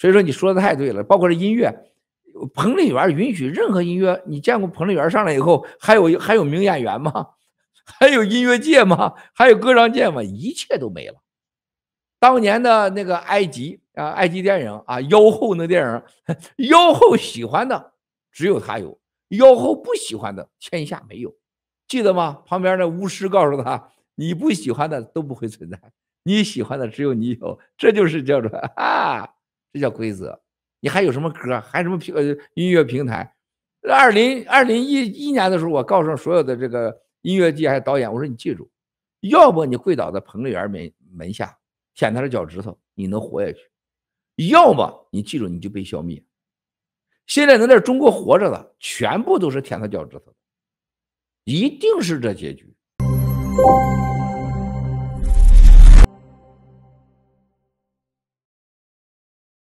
所以说你说的太对了，包括这音乐，彭丽媛允许任何音乐。你见过彭丽媛上来以后还有还有名演员吗？还有音乐界吗？还有歌唱界吗？一切都没了。当年的那个埃及啊，埃及电影啊，妖后那电影，妖后喜欢的只有他有，妖后不喜欢的天下没有，记得吗？旁边那巫师告诉他：“你不喜欢的都不会存在，你喜欢的只有你有。”这就是叫做啊。这叫规则，你还有什么歌？还什么平呃音乐平台？二零二零一一年的时候，我告诉所有的这个音乐界还导演，我说你记住，要么你跪倒在彭丽媛门门下，舔她的脚趾头，你能活下去；要么你记住，你就被消灭。现在能在中国活着的，全部都是舔她脚趾头，一定是这结局。